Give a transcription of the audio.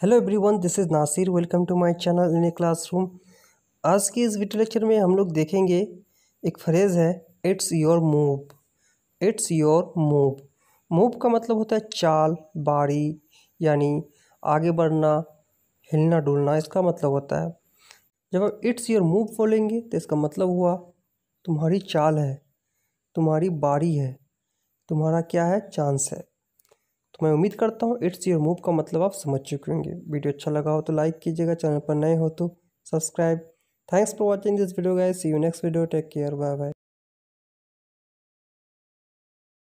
hello everyone this is Nasir welcome to my channel in a classroom आज की इस video lecture में हम लोग देखेंगे एक फ्रेज़ है it's your move it's your move move का मतलब होता है चाल बाड़ी यानी आगे बढ़ना हिलना डुलना इसका मतलब होता है जब आप इट्स योर मूव बोलेंगे तो इसका मतलब हुआ तुम्हारी चाल है तुम्हारी बाड़ी है तुम्हारा क्या है चांस है मैं उम्मीद करता हूँ इट्स योर मूव का मतलब आप समझ चुके होंगे वीडियो अच्छा लगा हो तो लाइक कीजिएगा चैनल पर नए हो तो subscribe thanks for watching this video guys see you next video take care bye bye